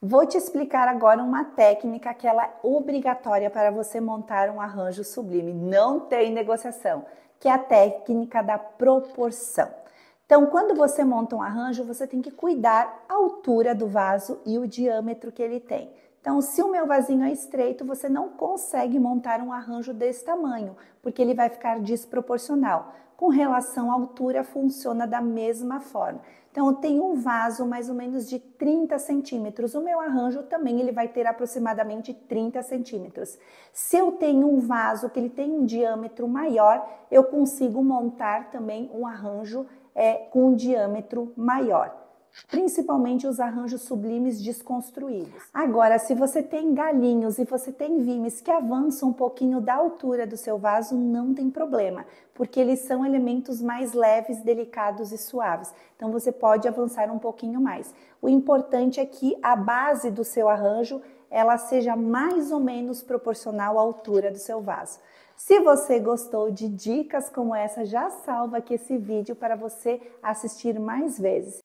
Vou te explicar agora uma técnica que ela é obrigatória para você montar um arranjo sublime. Não tem negociação, que é a técnica da proporção. Então, quando você monta um arranjo, você tem que cuidar a altura do vaso e o diâmetro que ele tem. Então, se o meu vasinho é estreito, você não consegue montar um arranjo desse tamanho, porque ele vai ficar desproporcional. Com relação à altura, funciona da mesma forma. Então, eu tenho um vaso mais ou menos de 30 centímetros. O meu arranjo também ele vai ter aproximadamente 30 centímetros. Se eu tenho um vaso que ele tem um diâmetro maior, eu consigo montar também um arranjo é, com um diâmetro maior principalmente os arranjos sublimes desconstruídos. Agora, se você tem galinhos e você tem vimes que avançam um pouquinho da altura do seu vaso, não tem problema, porque eles são elementos mais leves, delicados e suaves. Então você pode avançar um pouquinho mais. O importante é que a base do seu arranjo ela seja mais ou menos proporcional à altura do seu vaso. Se você gostou de dicas como essa, já salva aqui esse vídeo para você assistir mais vezes.